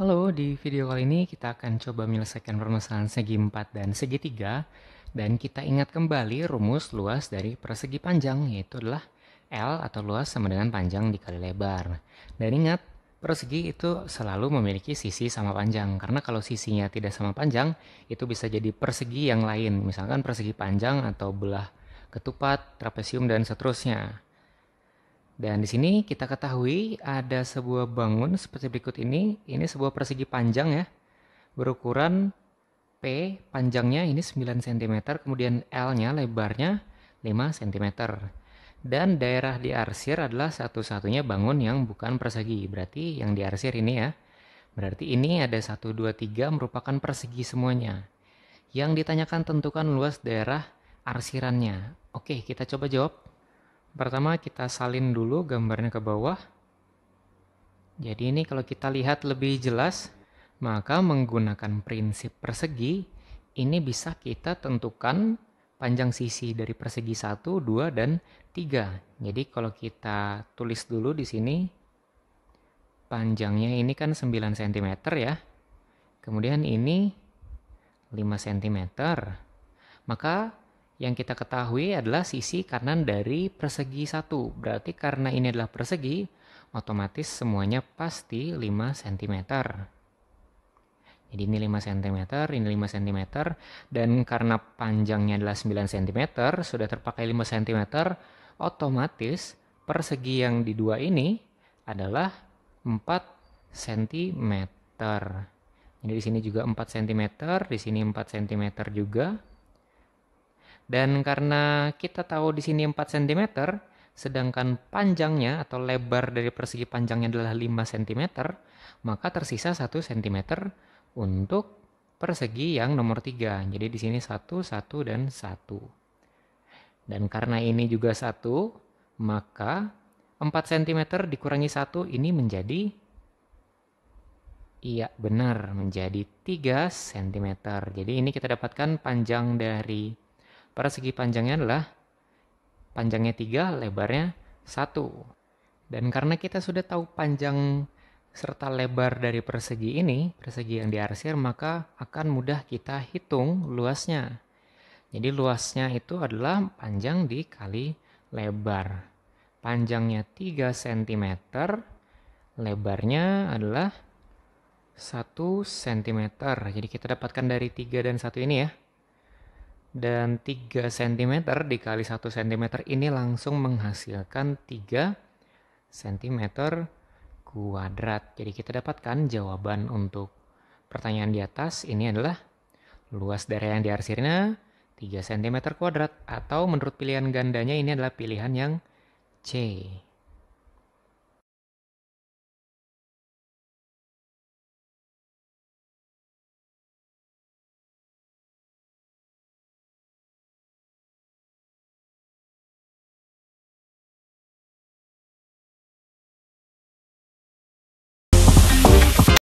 Halo, di video kali ini kita akan coba menyelesaikan permasalahan segi 4 dan segi 3 dan kita ingat kembali rumus luas dari persegi panjang yaitu adalah L atau luas sama dengan panjang dikali lebar. Dan ingat, persegi itu selalu memiliki sisi sama panjang karena kalau sisinya tidak sama panjang itu bisa jadi persegi yang lain misalkan persegi panjang atau belah ketupat, trapesium dan seterusnya. Dan di sini kita ketahui ada sebuah bangun seperti berikut ini. Ini sebuah persegi panjang ya. Berukuran P panjangnya ini 9 cm, kemudian L-nya lebarnya 5 cm. Dan daerah diarsir adalah satu-satunya bangun yang bukan persegi. Berarti yang diarsir ini ya. Berarti ini ada 1, 2, 3 merupakan persegi semuanya. Yang ditanyakan tentukan luas daerah arsirannya. Oke, kita coba jawab. Pertama kita salin dulu gambarnya ke bawah. Jadi ini kalau kita lihat lebih jelas, maka menggunakan prinsip persegi ini bisa kita tentukan panjang sisi dari persegi 1, 2, dan 3. Jadi kalau kita tulis dulu di sini, panjangnya ini kan 9 cm ya. Kemudian ini 5 cm. Maka yang kita ketahui adalah sisi kanan dari persegi 1. Berarti karena ini adalah persegi, otomatis semuanya pasti 5 cm. Jadi ini 5 cm, ini 5 cm, dan karena panjangnya adalah 9 cm, sudah terpakai 5 cm, otomatis persegi yang di dua ini adalah 4 cm. Jadi di sini juga 4 cm, di sini 4 cm juga. Dan karena kita tahu di sini 4 cm, sedangkan panjangnya atau lebar dari persegi panjangnya adalah 5 cm, maka tersisa 1 cm untuk persegi yang nomor 3. Jadi di sini 1, 1, dan 1. Dan karena ini juga 1, maka 4 cm dikurangi 1 ini menjadi Iya benar menjadi 3 cm Jadi ini kita dapatkan panjang dari persegi panjangnya adalah panjangnya 3 lebarnya 1 Dan karena kita sudah tahu panjang serta lebar dari persegi ini, persegi yang diarsir, maka akan mudah kita hitung luasnya. Jadi luasnya itu adalah panjang dikali lebar. Panjangnya 3 cm, lebarnya adalah 1 cm. Jadi kita dapatkan dari 3 dan 1 ini ya. Dan 3 cm dikali 1 cm ini langsung menghasilkan 3 cm kuadrat. Jadi kita dapatkan jawaban untuk pertanyaan di atas ini adalah luas daerah yang diarsirnya 3 cm kuadrat atau menurut pilihan gandanya ini adalah pilihan yang C.